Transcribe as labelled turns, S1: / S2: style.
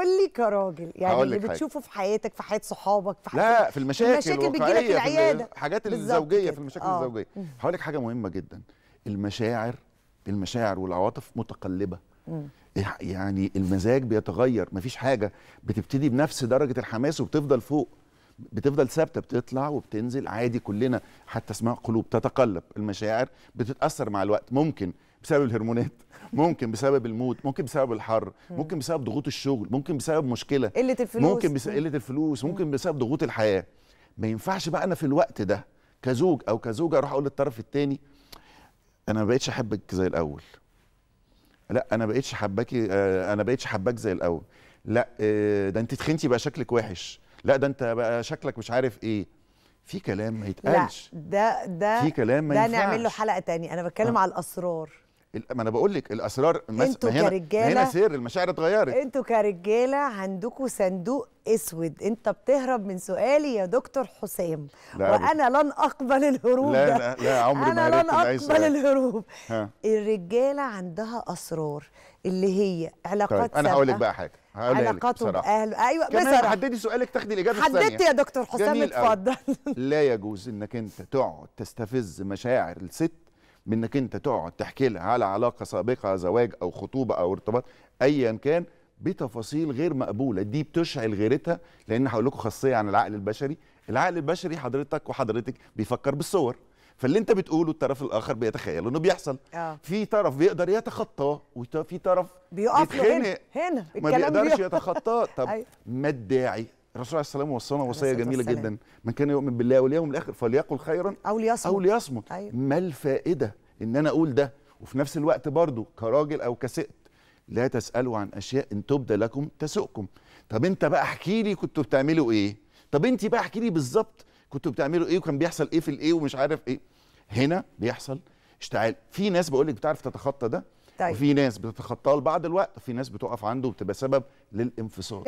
S1: قول لي كراجل يعني اللي بتشوفه في حياتك في حياه صحابك في حياتك لا في المشاكل المشاكل بتجي العياده الحاجات الزوجيه في المشاكل آه. الزوجيه
S2: هقول لك حاجه مهمه جدا المشاعر المشاعر والعواطف متقلبه م. يعني المزاج بيتغير مفيش حاجه بتبتدي بنفس درجه الحماس وبتفضل فوق بتفضل ثابته بتطلع وبتنزل عادي كلنا حتى اسماء قلوب تتقلب المشاعر بتتاثر مع الوقت ممكن بسبب الهرمونات ممكن بسبب الموت ممكن بسبب الحر ممكن بسبب ضغوط الشغل ممكن بسبب مشكله قله الفلوس ممكن بسبب قله الفلوس ممكن بسبب ضغوط الحياه ما ينفعش بقى انا في الوقت ده كزوج او كزوجه اروح اقول للطرف الثاني انا ما بقتش احبك زي الاول لا انا ما بقتش حباكي آه، انا ما بقتش حباك زي الاول لا آه، ده انت تخنتي بقى شكلك وحش لا ده انت بقى شكلك مش عارف ايه في كلام ما يتقالش لا
S1: ده ده في كلام ما ده ينفعش. نعمل له حلقه تانية انا بتكلم آه. على الاسرار
S2: ما انا بقول لك الاسرار انتوا هنا كرجاله هنا سر المشاعر اتغيرت
S1: انتوا كرجاله عندكم صندوق اسود انت بتهرب من سؤالي يا دكتور حسام وانا لن اقبل الهروب لا لا لا عمري ما انا لن اقبل الهروب ها. الرجاله عندها اسرار اللي هي علاقات طيب انا هقول لك بقى حاجه علاقاته باهله ايوه بصراحه حددي
S2: سؤالك تاخدي الاجابه الثانيه حددت يا دكتور حسام اتفضل لا يجوز انك انت تقعد تستفز مشاعر الست بانك انت تقعد تحكي لها على علاقه سابقه زواج او خطوبه او ارتباط ايا كان بتفاصيل غير مقبوله دي بتشعل غيرتها لان هقول لكم خاصيه عن العقل البشري العقل البشري حضرتك وحضرتك بيفكر بالصور فاللي انت بتقوله الطرف الاخر بيتخيل انه بيحصل آه. في طرف بيقدر يتخطاه وفي طرف بيقف هنا
S1: هنا ما بيقدرش
S2: يتخطاه طب أيوه. ما الداعي الرسول عليه الصلاه والسلام وصانا وصيه جميله جدا من كان يؤمن بالله واليوم الاخر فليقل خيرا او ليصمت او ليصمت أيوة. ما الفائده ان انا اقول ده وفي نفس الوقت برضو كراجل او كست لا تسالوا عن اشياء ان تبدى لكم تسؤكم طب انت بقى احكي لي كنتوا بتعملوا ايه طب انت بقى احكي لي بالظبط كنتوا بتعملوا ايه وكان بيحصل ايه في الايه ومش عارف ايه هنا بيحصل اشتعال في ناس بقول لك بتعرف تتخطى ده طيب. وفي ناس بتتخطاه لبعض الوقت وفي ناس بتقف عنده وبتبقى سبب للانفصال